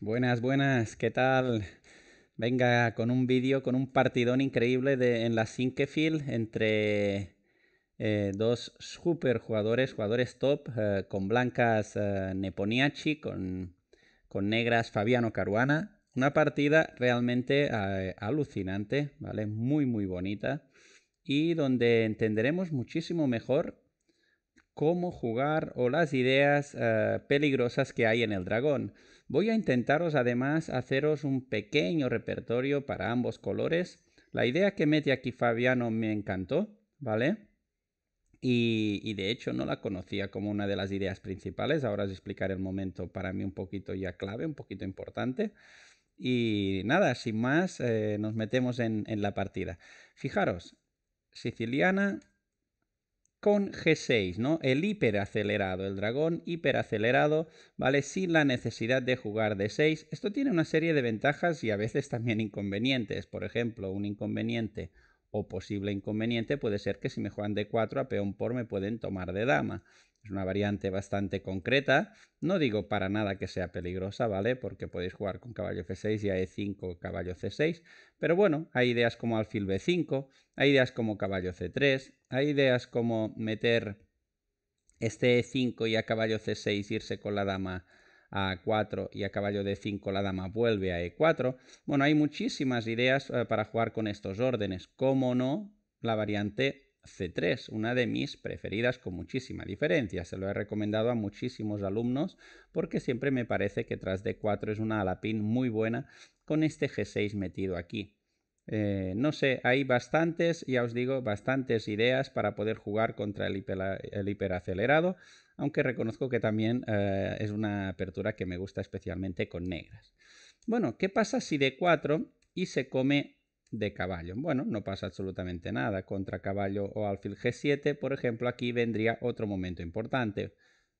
Buenas, buenas, ¿qué tal? Venga, con un vídeo, con un partidón increíble en la Sinkefield entre eh, dos super jugadores, jugadores top, eh, con blancas eh, Neponiachi, con, con, negras Fabiano Caruana. Una partida realmente alucinante, ¿vale? Muy, muy bonita. Y donde entenderemos muchísimo mejor cómo jugar o las ideas peligrosas que hay en el dragón. Voy a intentaros además haceros un pequeño repertorio para ambos colores. La idea que mete aquí Fabiano me encantó, ¿vale? Y, de hecho no la conocía como una de las ideas principales. Ahora os explicaré el momento para mí un poquito ya clave, un poquito importante. Y nada, sin más, eh, nos metemos en la partida. Fijaros, siciliana, con G6, ¿no? El hiperacelerado, el dragón hiperacelerado, ¿vale? Sin la necesidad de jugar D6. Esto tiene una serie de ventajas y a veces también inconvenientes. Por ejemplo, un inconveniente o posible inconveniente puede ser que si me juegan d4 a peón por me pueden tomar de dama. Es una variante bastante concreta, no digo para nada que sea peligrosa, ¿vale? Porque podéis jugar con caballo f6 y a e5, caballo c6, pero bueno, hay ideas como alfil b5, hay ideas como caballo c3, hay ideas como meter este e5 y a caballo c6 e irse con la dama a 4 y a caballo de 5 la dama vuelve a e4. Bueno, hay muchísimas ideas eh, para jugar con estos órdenes. Como no, la variante C3, una de mis preferidas con muchísima diferencia. Se lo he recomendado a muchísimos alumnos porque siempre me parece que tras D4 es una alapín muy buena con este G6 metido aquí. Eh, no sé, hay bastantes, ya os digo, bastantes ideas para poder jugar contra el, hiperacelerado, aunque reconozco que también eh, es una apertura que me gusta especialmente con negras. Bueno, ¿qué pasa si D4 y se come de caballo? Bueno, no pasa absolutamente nada. Contra caballo o alfil G7, por ejemplo, aquí vendría otro momento importante.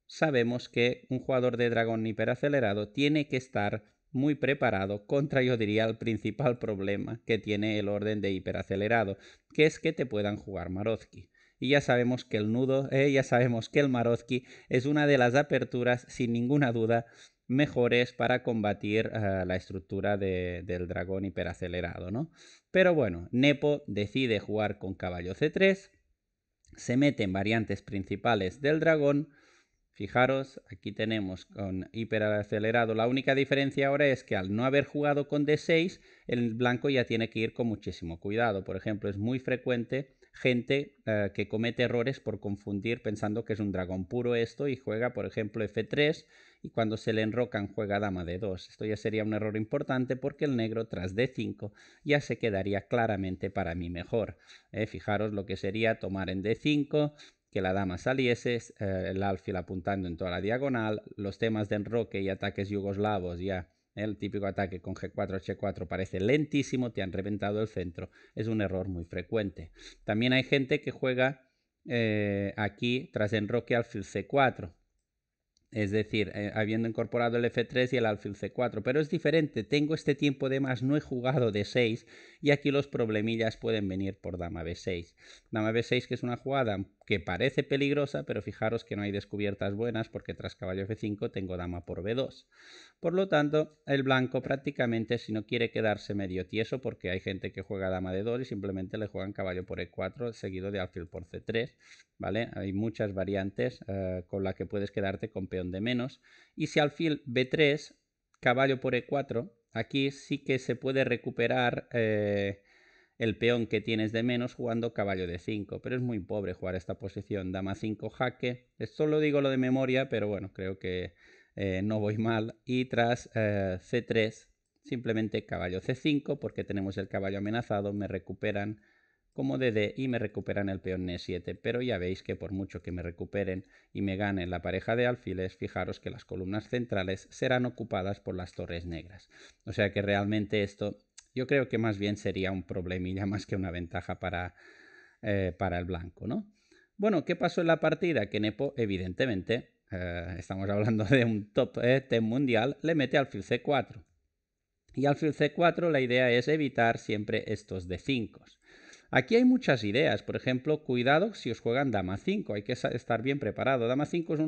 Sabemos que un jugador de dragón hiperacelerado tiene que estar muy preparado contra, yo diría, el principal problema que tiene el orden de hiperacelerado, que es que te puedan jugar Marozki. Y ya sabemos que el nudo, eh, ya sabemos que el Marozki es una de las aperturas, sin ninguna duda, mejores para combatir eh, la estructura del dragón hiperacelerado, ¿no? Pero bueno, Nepo decide jugar con caballo C3, se mete en variantes principales del dragón, Fijaros, aquí tenemos con hiperacelerado. La única diferencia ahora es que al no haber jugado con D6, el blanco ya tiene que ir con muchísimo cuidado. Por ejemplo, es muy frecuente gente eh, que comete errores por confundir pensando que es un dragón puro esto y juega, por ejemplo, F3 y cuando se le enrocan juega dama D2. Esto ya sería un error importante porque el negro tras D5 ya se quedaría claramente para mí mejor. Eh, fijaros lo que sería tomar en D5, que la dama saliese, eh, el alfil apuntando en toda la diagonal, los temas de enroque y ataques yugoslavos ya. El típico ataque con G4, H4 parece lentísimo, te han reventado el centro. Es un error muy frecuente. También hay gente que juega eh, aquí tras enroque alfil C4. Es decir, eh, habiendo incorporado el F3 y el alfil C4. Pero es diferente, tengo este tiempo de más, no he jugado de 6 y aquí los problemillas pueden venir por dama b6. Dama b6 que es una jugada que parece peligrosa, pero fijaros que no hay descubiertas buenas porque tras caballo f5 tengo dama por b2. Por lo tanto, el blanco prácticamente si no quiere quedarse medio tieso porque hay gente que juega dama de 2 y simplemente le juegan caballo por e4 seguido de alfil por c3, ¿vale? Hay muchas variantes eh, con la que puedes quedarte con peón de menos y si alfil b3, caballo por e4, Aquí sí que se puede recuperar eh, el peón que tienes de menos jugando caballo de 5, pero es muy pobre jugar esta posición. Dama 5 jaque, Esto lo digo lo de memoria, pero bueno, creo que eh, no voy mal. Y tras eh, C3, simplemente caballo C5, porque tenemos el caballo amenazado, me recuperan como DD y me recuperan el peón E7, pero ya veis que por mucho que me recuperen y me ganen la pareja de alfiles, fijaros que las columnas centrales serán ocupadas por las torres negras. O sea que realmente esto yo creo que más bien sería un problemilla más que una ventaja para, eh, para el blanco, ¿no? Bueno, ¿qué pasó en la partida? Que Nepo, evidentemente, eh, estamos hablando de un top eh, mundial, le mete alfil C4. Y alfil C4 la idea es evitar siempre estos D5s. Aquí hay muchas ideas, por ejemplo, cuidado si os juegan dama 5, hay que estar bien preparado. Dama 5 es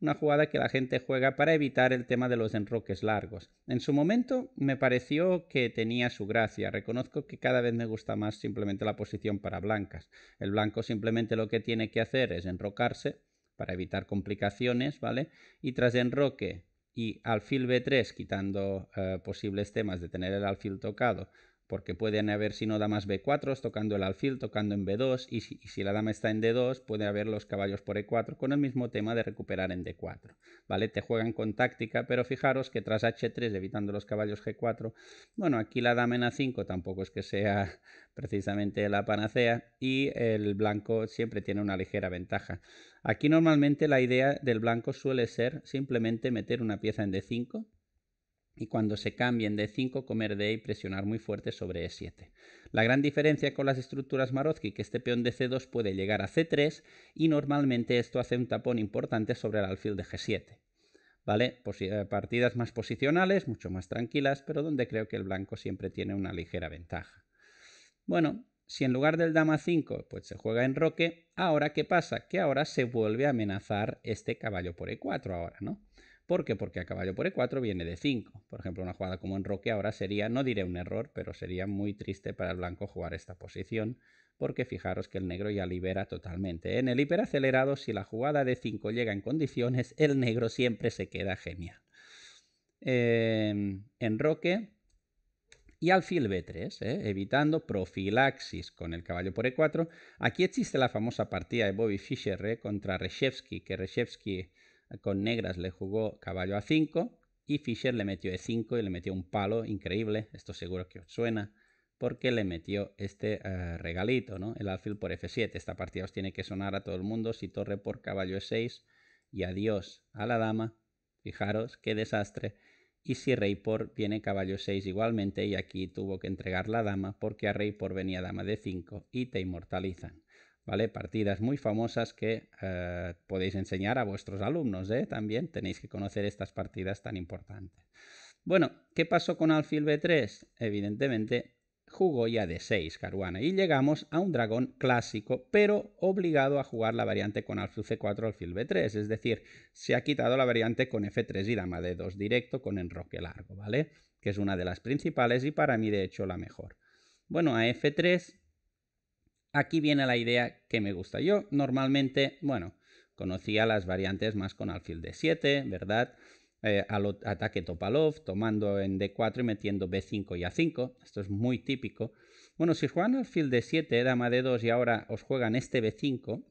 una jugada que la gente juega para evitar el tema de los enroques largos. En su momento me pareció que tenía su gracia, reconozco que cada vez me gusta más simplemente la posición para blancas. El blanco simplemente lo que tiene que hacer es enrocarse para evitar complicaciones, ¿vale? Y tras enroque y alfil B3, quitando eh, posibles temas de tener el alfil tocado, porque pueden haber si no damas b4 tocando el alfil, tocando en b2 y si, la dama está en d2 puede haber los caballos por e4 con el mismo tema de recuperar en d4, ¿vale? Te juegan con táctica, pero fijaros que tras h3 evitando los caballos g4, bueno, aquí la dama en a5 tampoco es que sea precisamente la panacea y el blanco siempre tiene una ligera ventaja. Aquí normalmente la idea del blanco suele ser simplemente meter una pieza en d5, y cuando se cambien de 5 comer D y presionar muy fuerte sobre E7. La gran diferencia con las estructuras es que este peón de C2 puede llegar a C3 y normalmente esto hace un tapón importante sobre el alfil de G7. ¿Vale? Pues, eh, partidas más posicionales, mucho más tranquilas, pero donde creo que el blanco siempre tiene una ligera ventaja. Bueno, si en lugar del dama 5 pues se juega en roque, ahora ¿qué pasa? Que ahora se vuelve a amenazar este caballo por E4 ahora, ¿no? ¿Por qué? Porque a caballo por E4 viene de 5. Por ejemplo, una jugada como en Roque ahora sería, no diré un error, pero sería muy triste para el blanco jugar esta posición, porque fijaros que el negro ya libera totalmente. En el hiperacelerado, si la jugada de 5 llega en condiciones, el negro siempre se queda genial. Em, en Roque y alfil B3, ¿eh? evitando profilaxis con el caballo por E4. Aquí existe la famosa partida de Bobby Fischer ¿eh? contra Reshevsky, que Reshevsky con negras le jugó caballo a 5 y Fischer le metió E5 y le metió un palo increíble, esto seguro que os suena, porque le metió este eh, regalito, ¿no? El alfil por F7, esta partida os tiene que sonar a todo el mundo, si torre por caballo E6 y adiós a la dama, fijaros qué desastre, y si rey por viene caballo 6 igualmente y aquí tuvo que entregar la dama porque a rey por venía dama de 5 y te inmortalizan. ¿vale? Partidas muy famosas que eh, podéis enseñar a vuestros alumnos, ¿eh? También tenéis que conocer estas partidas tan importantes. Bueno, ¿qué pasó con alfil b3? Evidentemente jugó ya de 6 Caruana y llegamos a un dragón clásico, pero obligado a jugar la variante con alfil c4, alfil b3, es decir, se ha quitado la variante con f3 y dama d2 directo con enroque largo, ¿vale? Que es una de las principales y para mí de hecho la mejor. Bueno, a f3 Aquí viene la idea que me gusta. Yo normalmente, bueno, conocía las variantes más con alfil de 7, ¿verdad? Eh, al ataque Topalov, tomando en D4 y metiendo B5 y A5. Esto es muy típico. Bueno, si juegan alfil de 7, dama D2 y ahora os juegan este B5,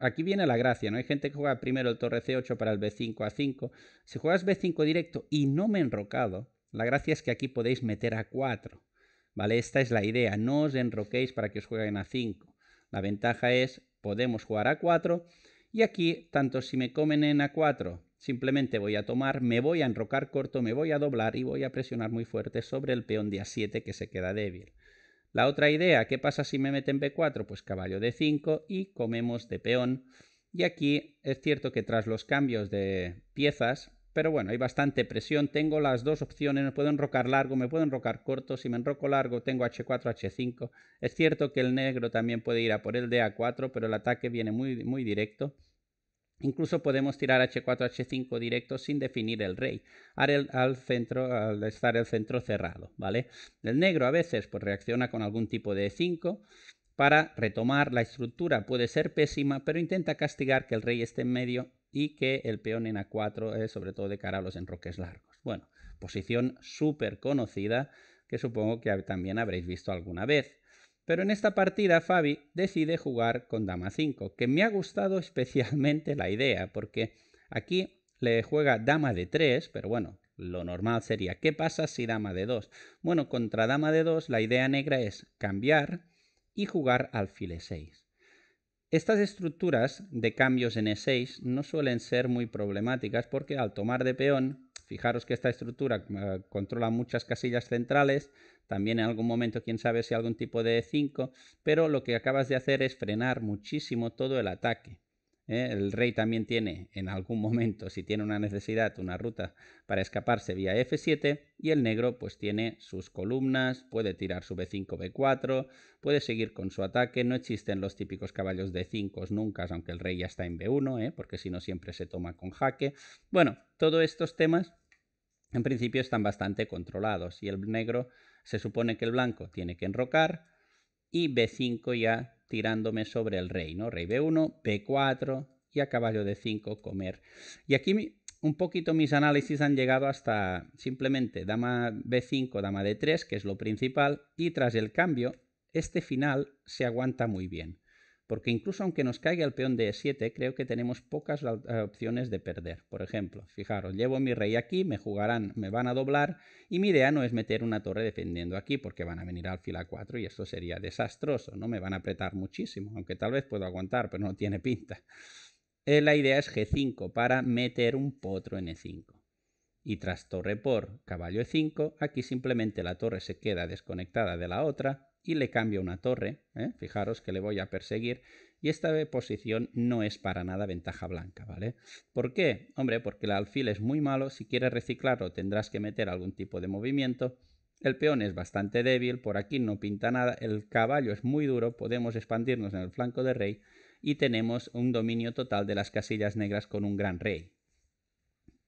aquí viene la gracia, ¿no? Hay gente que juega primero el torre C8 para el B5 A5. Si juegas B5 directo y no me he enrocado, la gracia es que aquí podéis meter A4, ¿vale? Esta es la idea, no os enroquéis para que os jueguen A5. La ventaja es, podemos jugar a 4 y aquí, tanto si me comen en a 4, simplemente voy a tomar, me voy a enrocar corto, me voy a doblar y voy a presionar muy fuerte sobre el peón de a7 que se queda débil. La otra idea, ¿qué pasa si me meten b4? Pues caballo de 5 y comemos de peón. Y aquí es cierto que tras los cambios de piezas, pero bueno, hay bastante presión. Tengo las dos opciones. Me puedo enrocar largo, me puedo enrocar corto. Si me enroco largo, tengo H4, H5. Es cierto que el negro también puede ir a por el DA4, pero el ataque viene muy, muy directo. Incluso podemos tirar H4, H5 directo sin definir el rey, al, centro, al estar el centro cerrado, ¿vale? El negro a veces pues, reacciona con algún tipo de E5 para retomar la estructura. Puede ser pésima, pero intenta castigar que el rey esté en medio y que el peón en A4 es sobre todo de cara a los enroques largos. Bueno, posición súper conocida que supongo que también habréis visto alguna vez. Pero en esta partida Fabi decide jugar con dama 5, que me ha gustado especialmente la idea, porque aquí le juega dama de 3, pero bueno, lo normal sería, ¿qué pasa si dama de 2? Bueno, contra dama de 2 la idea negra es cambiar y jugar alfil 6. Estas estructuras de cambios en E6 no suelen ser muy problemáticas porque al tomar de peón, fijaros que esta estructura eh, controla muchas casillas centrales, también en algún momento quién sabe si algún tipo de E5, pero lo que acabas de hacer es frenar muchísimo todo el ataque. ¿eh? El rey también tiene en algún momento, si tiene una necesidad, una ruta para escaparse vía F7 y el negro pues tiene sus columnas, puede tirar su B5, B4, puede seguir con su ataque, no existen los típicos caballos de 5 nunca, aunque el rey ya está en B1, ¿eh? porque si no siempre se toma con jaque. Bueno, todos estos temas en principio están bastante controlados y el negro se supone que el blanco tiene que enrocar y B5 ya tirándome sobre el rey, ¿no? Rey B1, B4 y a caballo de 5 comer. Y aquí un poquito mis análisis han llegado hasta simplemente dama B5, dama D3, que es lo principal, y tras el cambio, este final se aguanta muy bien porque incluso aunque nos caiga el peón de E7, creo que tenemos pocas eh, opciones de perder. Por ejemplo, fijaros, llevo mi rey aquí, me jugarán, me van a doblar, y mi idea no es meter una torre defendiendo aquí, porque van a venir al fila 4 y esto sería desastroso, ¿no? Me van a apretar muchísimo, aunque tal vez puedo aguantar, pero no tiene pinta. Eh, la idea es G5 para meter un potro en E5. Y tras torre por caballo E5, aquí simplemente la torre se queda desconectada de la otra, y le cambio una torre, ¿eh? fijaros que le voy a perseguir, y esta posición no es para nada ventaja blanca, ¿vale? ¿Por qué? Hombre, porque el alfil es muy malo, si quieres reciclarlo tendrás que meter algún tipo de movimiento, el peón es bastante débil, por aquí no pinta nada, el caballo es muy duro, podemos expandirnos en el flanco de rey y tenemos un dominio total de las casillas negras con un gran rey.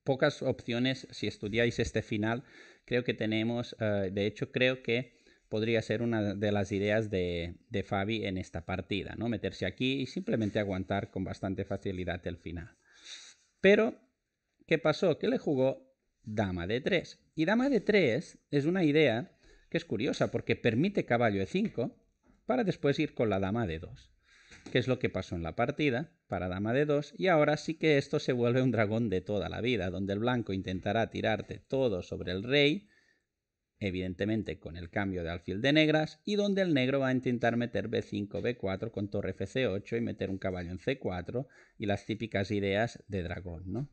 Pocas opciones si estudiáis este final, creo que tenemos, eh, de hecho creo que podría ser una de las ideas de, Fabi en esta partida, ¿no? Meterse aquí y simplemente aguantar con bastante facilidad el final. Pero, ¿qué pasó? Que le jugó dama de 3. Y dama de 3 es una idea que es curiosa porque permite caballo de 5 para después ir con la dama de 2, que es lo que pasó en la partida para dama de 2 y ahora sí que esto se vuelve un dragón de toda la vida, donde el blanco intentará tirarte todo sobre el rey evidentemente con el cambio de alfil de negras, y donde el negro va a intentar meter b5, b4 con torre fc8 y meter un caballo en c4 y las típicas ideas de dragón, ¿no?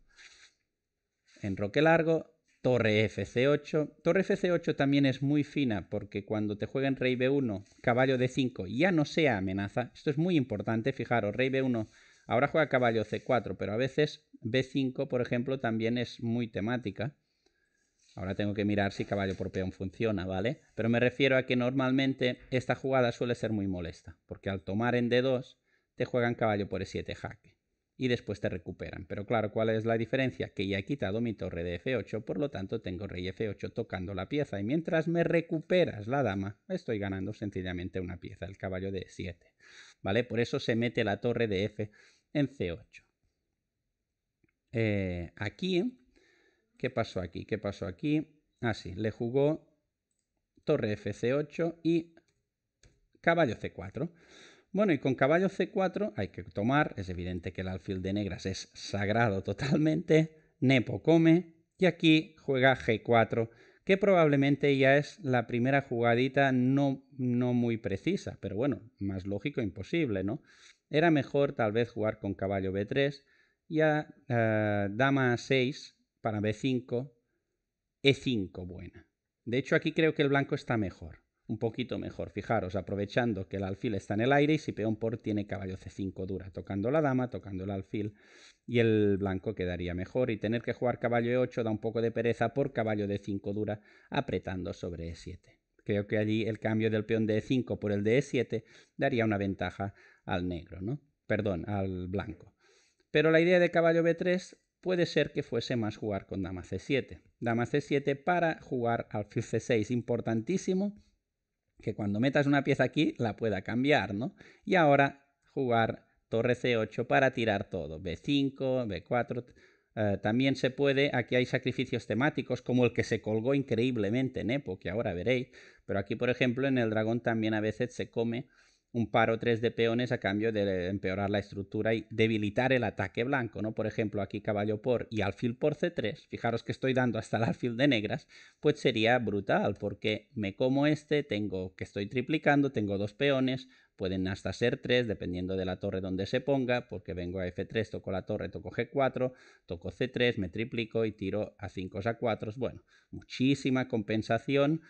En roque largo, torre fc8. Torre fc8 también es muy fina porque cuando te jueguen rey b1, caballo d5 ya no sea amenaza. Esto es muy importante, fijaros, rey b1 ahora juega caballo c4, pero a veces b5, por ejemplo, también es muy temática Ahora tengo que mirar si caballo por peón funciona, ¿vale? Pero me refiero a que normalmente esta jugada suele ser muy molesta, porque al tomar en D2 te juegan caballo por E7 jaque y después te recuperan. Pero claro, ¿cuál es la diferencia? Que ya he quitado mi torre de F8, por lo tanto tengo rey F8 tocando la pieza y mientras me recuperas la dama, estoy ganando sencillamente una pieza, el caballo de E7, ¿vale? Por eso se mete la torre de F en C8. Eh, aquí ¿Qué pasó aquí? ¿Qué pasó aquí? Así, ah, le jugó torre fc8 y caballo c4. Bueno, y con caballo c4 hay que tomar, es evidente que el alfil de negras es sagrado totalmente, Nepo come, y aquí juega g4, que probablemente ya es la primera jugadita no, no muy precisa, pero bueno, más lógico imposible, ¿no? Era mejor tal vez jugar con caballo b3, y a dama 6 para B5, E5 buena. De hecho, aquí creo que el blanco está mejor, un poquito mejor. Fijaros, aprovechando que el alfil está en el aire y si peón por tiene caballo C5 dura, tocando la dama, tocando el alfil, y el blanco quedaría mejor. Y tener que jugar caballo E8 da un poco de pereza por caballo D5 dura, apretando sobre E7. Creo que allí el cambio del peón de E5 por el de E7 daría una ventaja al negro, ¿no? Perdón, al blanco. Pero la idea de caballo B3 puede ser que fuese más jugar con dama c7. Dama c7 para jugar alfil c6, importantísimo que cuando metas una pieza aquí la pueda cambiar, ¿no? Y ahora jugar torre c8 para tirar todo, b5, b4, eh, también se puede, aquí hay sacrificios temáticos, como el que se colgó increíblemente en Epo, que ahora veréis, pero aquí, por ejemplo, en el dragón también a veces se come un par o tres de peones a cambio de empeorar la estructura y debilitar el ataque blanco, ¿no? Por ejemplo, aquí caballo por y alfil por c3, fijaros que estoy dando hasta el alfil de negras, pues sería brutal porque me como este, tengo que estoy triplicando, tengo dos peones, pueden hasta ser tres dependiendo de la torre donde se ponga, porque vengo a f3, toco la torre, toco g4, toco c3, me triplico y tiro a 5 a 4, bueno, muchísima compensación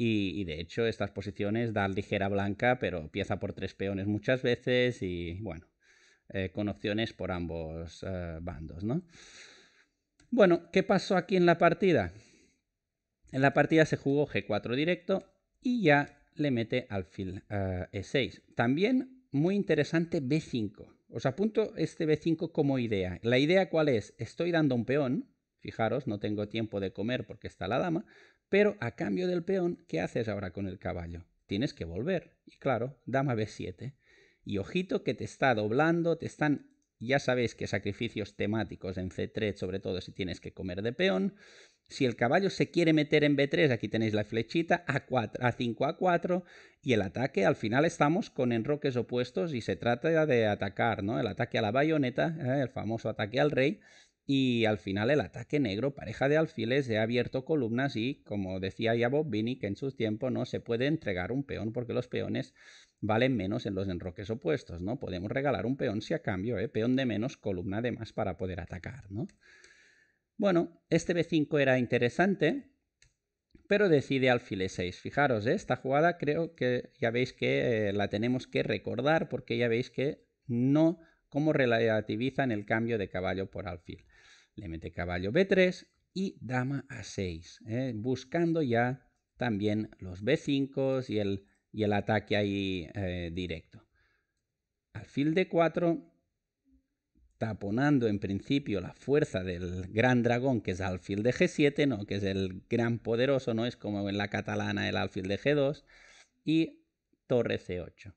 y, de hecho, estas posiciones dan ligera blanca, pero pieza por tres peones muchas veces y bueno, eh, con opciones por ambos eh, bandos, ¿no? Bueno, ¿qué pasó aquí en la partida? En la partida se jugó G4 directo y ya le mete al fil E6. Eh, e También muy interesante B5. Os apunto este B5 como idea. La idea cuál es? Estoy dando un peón, fijaros, no tengo tiempo de comer porque está la dama, pero a cambio del peón, ¿qué haces ahora con el caballo? Tienes que volver. Y claro, dama b7. Y ojito que te está doblando, te están... Ya sabéis que sacrificios temáticos en c3, sobre todo si tienes que comer de peón. Si el caballo se quiere meter en b3, aquí tenéis la flechita, a a5, a4, y el ataque, al final estamos con enroques opuestos y se trata de atacar, ¿no? El ataque a la bayoneta, ¿eh? el famoso ataque al rey, y al final el ataque negro, pareja de alfiles, se ha abierto columnas y, como decía ya Bob Vini, que en su tiempo no se puede entregar un peón porque los peones valen menos en los enroques opuestos, ¿no? Podemos regalar un peón si a cambio, ¿eh? Peón de menos, columna de más para poder atacar, ¿no? Bueno, este B5 era interesante, pero decide alfil 6 Fijaros, ¿eh? esta jugada creo que ya veis que eh, la tenemos que recordar porque ya veis que no cómo relativizan el cambio de caballo por alfil le mete caballo b3 y dama a 6, ¿eh? buscando ya también los b5 y el, y el ataque ahí eh, directo. Alfil d4, taponando en principio la fuerza del gran dragón que es alfil de g7, que es el gran poderoso, no es como en la catalana el alfil de g2, y torre c8.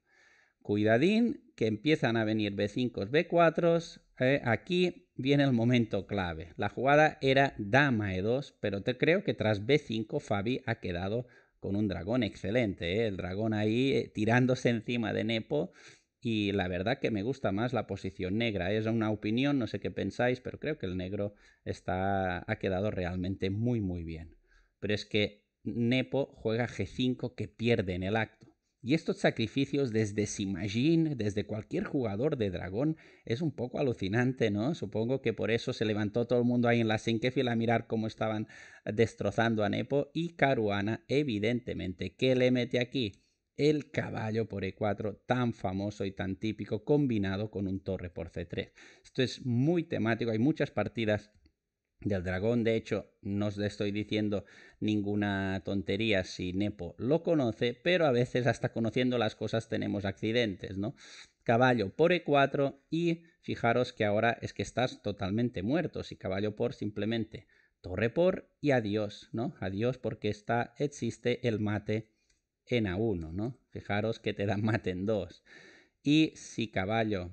Cuidadín, que empiezan a venir b5, b4, eh, aquí viene el momento clave. La jugada era dama e2, pero te creo que tras b5 Fabi ha quedado con un dragón excelente. ¿eh? El dragón ahí eh, tirándose encima de Nepo. Y la verdad que me gusta más la posición negra. Es una opinión, no sé qué pensáis, pero creo que el negro está, ha quedado realmente muy, muy bien. Pero es que Nepo juega G5 que pierde en el acto. Y estos sacrificios desde Simajin, desde cualquier jugador de dragón, es un poco alucinante, ¿no? Supongo que por eso se levantó todo el mundo ahí en la sinquefila a mirar cómo estaban destrozando a Nepo y Caruana, evidentemente, ¿qué le mete aquí? El caballo por E4 tan famoso y tan típico combinado con un torre por C3. Esto es muy temático, hay muchas partidas del dragón. De hecho, no os estoy diciendo ninguna tontería si Nepo lo conoce, pero a veces hasta conociendo las cosas tenemos accidentes, ¿no? Caballo por E4 y fijaros que ahora es que estás totalmente muerto. Si caballo por simplemente torre por y adiós, ¿no? Adiós porque está, existe el mate en A1, ¿no? Fijaros que te dan mate en 2. Y si caballo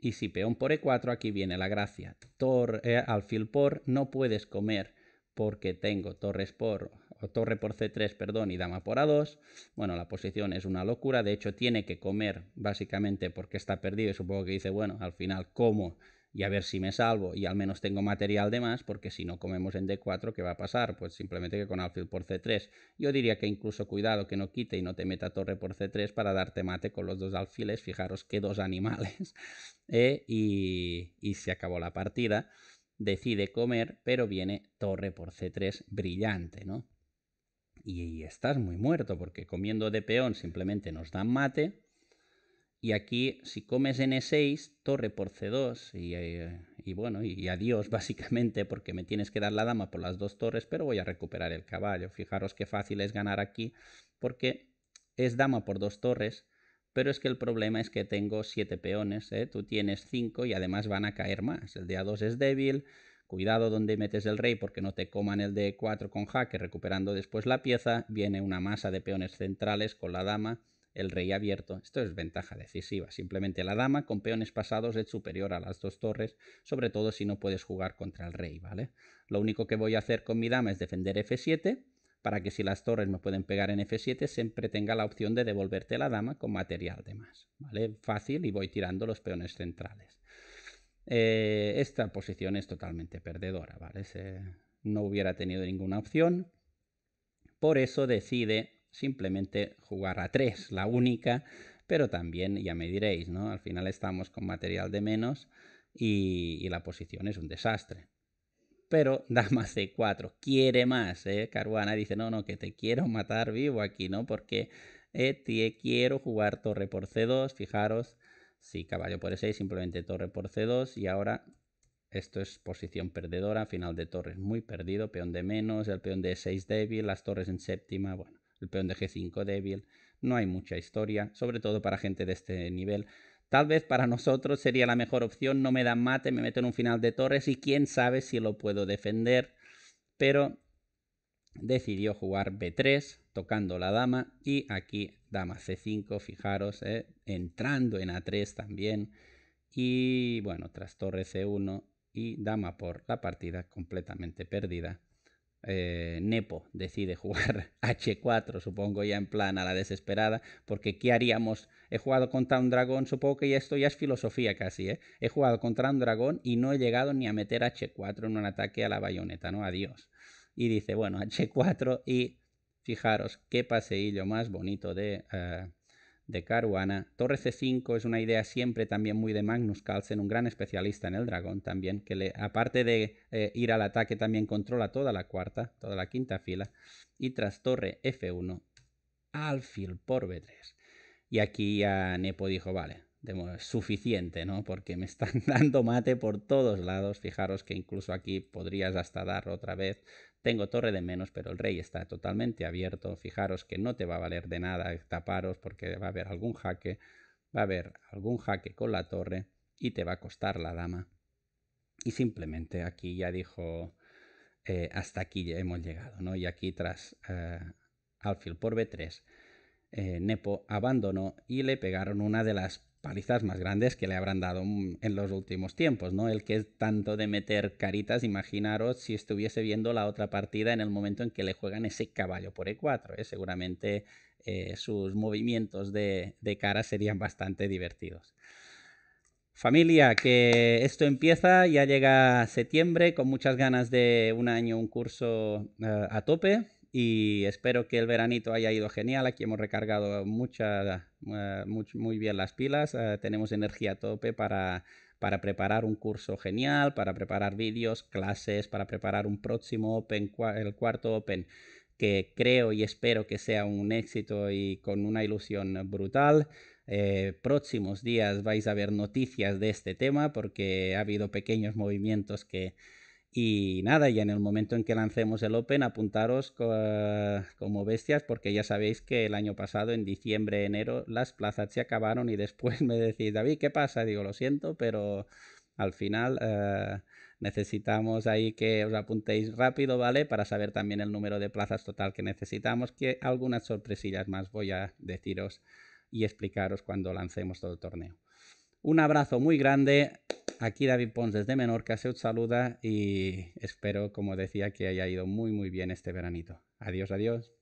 y si peón por e4, aquí viene la gracia. Tor, eh, alfil por, no puedes comer porque tengo torres por, o torre por c3, perdón, y dama por a2. Bueno, la posición es una locura. De hecho, tiene que comer básicamente porque está perdido y supongo que dice, bueno, al final como y a ver si me salvo y al menos tengo material de más, porque si no comemos en D4, ¿qué va a pasar? Pues simplemente que con alfil por C3. Yo diría que incluso cuidado que no quite y no te meta torre por C3 para darte mate con los dos alfiles, fijaros qué dos animales, ¿eh? y, y se acabó la partida. Decide comer, pero viene torre por C3 brillante, ¿no? y estás muy muerto, porque comiendo de peón simplemente nos dan mate, y aquí, si comes N6, torre por C2 eh, y, bueno, y adiós básicamente porque me tienes que dar la dama por las dos torres, pero voy a recuperar el caballo. Fijaros qué fácil es ganar aquí porque es dama por dos torres, pero es que el problema es que tengo siete peones, ¿eh? tú tienes cinco y además van a caer más. El de A2 es débil, cuidado donde metes el rey porque no te coman el e 4 con jaque recuperando después la pieza, viene una masa de peones centrales con la dama el rey abierto, esto es ventaja decisiva. Simplemente la dama con peones pasados es superior a las dos torres, sobre todo si no puedes jugar contra el rey, ¿vale? Lo único que voy a hacer con mi dama es defender F7, para que si las torres me pueden pegar en F7, siempre tenga la opción de devolverte la dama con material de más, ¿vale? Fácil y voy tirando los peones centrales. Eh, esta posición es totalmente perdedora, ¿vale? no hubiera tenido ninguna opción. Por eso decide simplemente jugar a 3, la única, pero también, ya me diréis, ¿no? Al final estamos con material de menos y, la posición es un desastre. Pero dama c4, quiere más, ¿eh? Caruana dice, no, no, que te quiero matar vivo aquí, ¿no? Porque eh, quiero jugar torre por c2, fijaros, sí, caballo por e6, simplemente torre por c2 y ahora esto es posición perdedora, final de torres muy perdido, peón de menos, el peón de 6 e débil, las torres en séptima, bueno el peón de G5 débil, no hay mucha historia, sobre todo para gente de este nivel. Tal vez para nosotros sería la mejor opción, no me dan mate, me meto en un final de torres y quién sabe si lo puedo defender, pero decidió jugar B3, tocando la dama, y aquí dama C5, fijaros, eh, entrando en A3 también, y bueno, tras torre C1 y dama por la partida completamente perdida eh, Nepo decide jugar H4, supongo ya en plan a la desesperada, porque ¿qué haríamos? He jugado contra un dragón, supongo que esto ya es filosofía casi, ¿eh? He jugado contra un dragón y no he llegado ni a meter H4 en un ataque a la bayoneta, ¿no? Adiós. Y dice, bueno, H4 y fijaros qué paseillo más bonito de... Eh, de Caruana. Torre C5 es una idea siempre también muy de Magnus Carlsen, un gran especialista en el dragón también, que le, aparte de eh, ir al ataque también controla toda la cuarta, toda la quinta fila. Y tras torre F1, alfil por B3. Y aquí a Nepo dijo, vale, de suficiente, ¿no? Porque me están dando mate por todos lados. Fijaros que incluso aquí podrías hasta dar otra vez tengo torre de menos, pero el rey está totalmente abierto. Fijaros que no te va a valer de nada taparos porque va a haber algún jaque, va a haber algún jaque con la torre y te va a costar la dama. Y simplemente aquí ya dijo, eh, hasta aquí ya hemos llegado, ¿no? Y aquí tras eh, alfil por B3, eh, Nepo abandonó y le pegaron una de las palizas más grandes que le habrán dado en los últimos tiempos, ¿no? El que es tanto de meter caritas, imaginaros si estuviese viendo la otra partida en el momento en que le juegan ese caballo por E4, ¿eh? Seguramente eh, sus movimientos de, cara serían bastante divertidos. Familia, que esto empieza, ya llega septiembre, con muchas ganas de un año, un curso eh, a tope y espero que el veranito haya ido genial. Aquí hemos recargado mucha, eh, muy, bien las pilas, eh, tenemos energía a tope para, para preparar un curso genial, para preparar vídeos, clases, para preparar un próximo Open, el cuarto Open que creo y espero que sea un éxito y con una ilusión brutal. Eh, próximos días vais a ver noticias de este tema porque ha habido pequeños movimientos que, y nada, y en el momento en que lancemos el Open, apuntaros como bestias, porque ya sabéis que el año pasado, en diciembre, enero, las plazas se acabaron y después me decís, David, ¿qué pasa? Digo, lo siento, pero al final eh, necesitamos ahí que os apuntéis rápido, ¿vale? Para saber también el número de plazas total que necesitamos, que algunas sorpresillas más voy a deciros y explicaros cuando lancemos todo el torneo. Un abrazo muy grande, Aquí David Pons desde Menorca se os saluda y espero, como decía, que haya ido muy muy bien este veranito. Adiós, adiós.